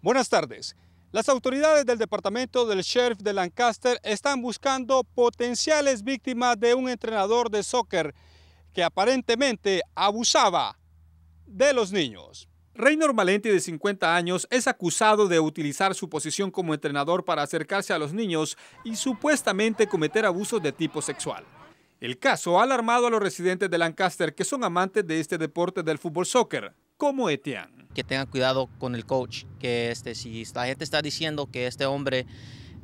Buenas tardes. Las autoridades del departamento del sheriff de Lancaster están buscando potenciales víctimas de un entrenador de soccer que aparentemente abusaba de los niños. Reynor Malenti, de 50 años, es acusado de utilizar su posición como entrenador para acercarse a los niños y supuestamente cometer abusos de tipo sexual. El caso ha alarmado a los residentes de Lancaster que son amantes de este deporte del fútbol soccer, como Etienne que tengan cuidado con el coach, que este, si la gente está diciendo que este hombre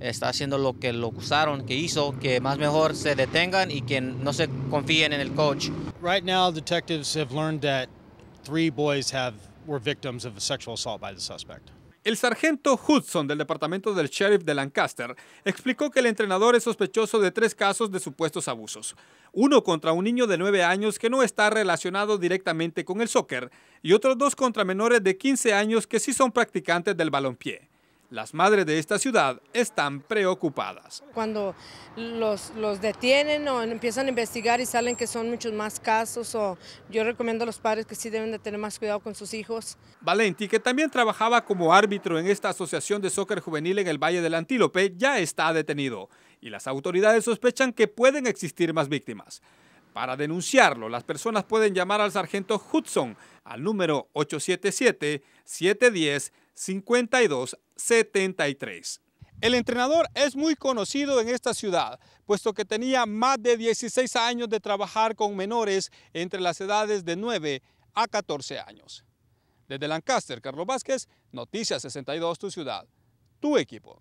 está haciendo lo que lo acusaron, que hizo, que más mejor se detengan y que no se confíen en el coach. Right now, detectives have learned that three boys were victims of a sexual assault by the suspect. El sargento Hudson del departamento del sheriff de Lancaster explicó que el entrenador es sospechoso de tres casos de supuestos abusos. Uno contra un niño de 9 años que no está relacionado directamente con el soccer y otros dos contra menores de 15 años que sí son practicantes del balompié. Las madres de esta ciudad están preocupadas. Cuando los, detienen o empiezan a investigar y salen que son muchos más casos, o yo recomiendo a los padres que sí deben de tener más cuidado con sus hijos. Valenti, que también trabajaba como árbitro en esta asociación de soccer juvenil en el Valle del Antílope, ya está detenido y las autoridades sospechan que pueden existir más víctimas. Para denunciarlo, las personas pueden llamar al sargento Hudson al número 877 710 5273. El entrenador es muy conocido en esta ciudad, puesto que tenía más de 16 años de trabajar con menores entre las edades de 9 a 14 años. Desde Lancaster, Carlos Vázquez, Noticias 62, tu ciudad, tu equipo.